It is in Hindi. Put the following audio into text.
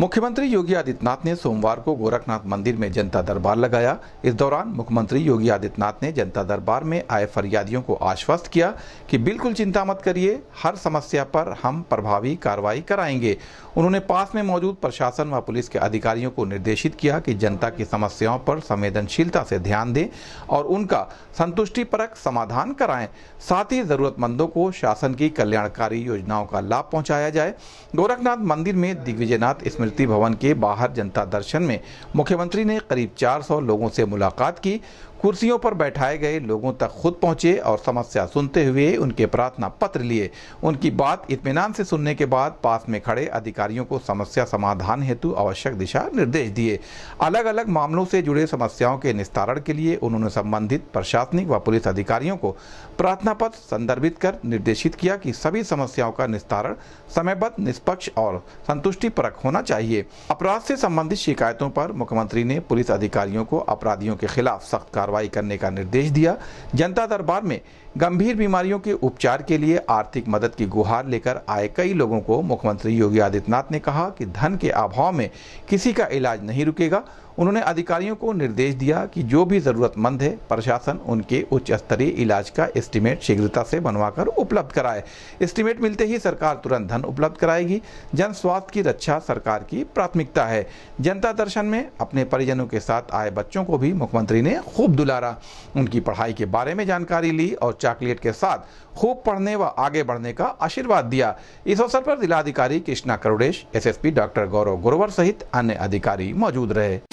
मुख्यमंत्री योगी आदित्यनाथ ने सोमवार को गोरखनाथ मंदिर में जनता दरबार लगाया इस दौरान मुख्यमंत्री योगी आदित्यनाथ ने जनता दरबार में आए फरियादियों को आश्वस्त किया कि बिल्कुल चिंता मत करिए हर समस्या पर हम प्रभावी कार्रवाई कराएंगे उन्होंने पास में मौजूद प्रशासन व पुलिस के अधिकारियों को निर्देशित किया कि जनता की समस्याओं पर संवेदनशीलता से ध्यान दें और उनका संतुष्टिपरक समाधान कराएं साथ ही जरूरतमंदों को शासन की कल्याणकारी योजनाओं का लाभ पहुंचाया जाए गोरखनाथ मंदिर में दिग्विजयनाथ इसमें स्मृति भवन के बाहर जनता दर्शन में मुख्यमंत्री ने करीब 400 लोगों से मुलाकात की कुर्सियों पर बैठाए गए लोगों तक खुद पहुंचे और समस्या सुनते हुए उनके प्रार्थना पत्र लिए उनकी बात इतमान से सुनने के बाद पास में खड़े अधिकारियों को समस्या समाधान हेतु आवश्यक दिशा निर्देश दिए अलग अलग मामलों से जुड़े समस्याओं के निस्तारण के लिए उन्होंने संबंधित प्रशासनिक व पुलिस अधिकारियों को प्रार्थना पत्र संदर्भित कर निर्देशित किया कि सभी समस्याओं का निस्तारण समयबद्ध निष्पक्ष और संतुष्टिपरक होना चाहिए अपराध से संबंधित शिकायतों पर मुख्यमंत्री ने पुलिस अधिकारियों को अपराधियों के खिलाफ सख्त कार्रवाई करने का निर्देश दिया जनता दरबार में गंभीर बीमारियों के उपचार के लिए आर्थिक मदद की गुहार लेकर आए कई लोगों को मुख्यमंत्री योगी आदित्यनाथ ने कहा कि धन के अभाव में किसी का इलाज नहीं रुकेगा उन्होंने अधिकारियों को निर्देश दिया कि जो भी ज़रूरतमंद है प्रशासन उनके उच्च स्तरीय इलाज का एस्टीमेट शीघ्रता से बनवाकर उपलब्ध कराए एस्टीमेट मिलते ही सरकार तुरंत धन उपलब्ध कराएगी जन स्वास्थ्य की रक्षा सरकार की प्राथमिकता है जनता दर्शन में अपने परिजनों के साथ आए बच्चों को भी मुख्यमंत्री ने खूब दुलारा उनकी पढ़ाई के बारे में जानकारी ली और चॉकलेट के साथ खूब पढ़ने व आगे बढ़ने का आशीर्वाद दिया इस अवसर पर जिलाधिकारी कृष्णा करुड़ेश एसएसपी डॉक्टर गौरव गुरुवर सहित अन्य अधिकारी मौजूद रहे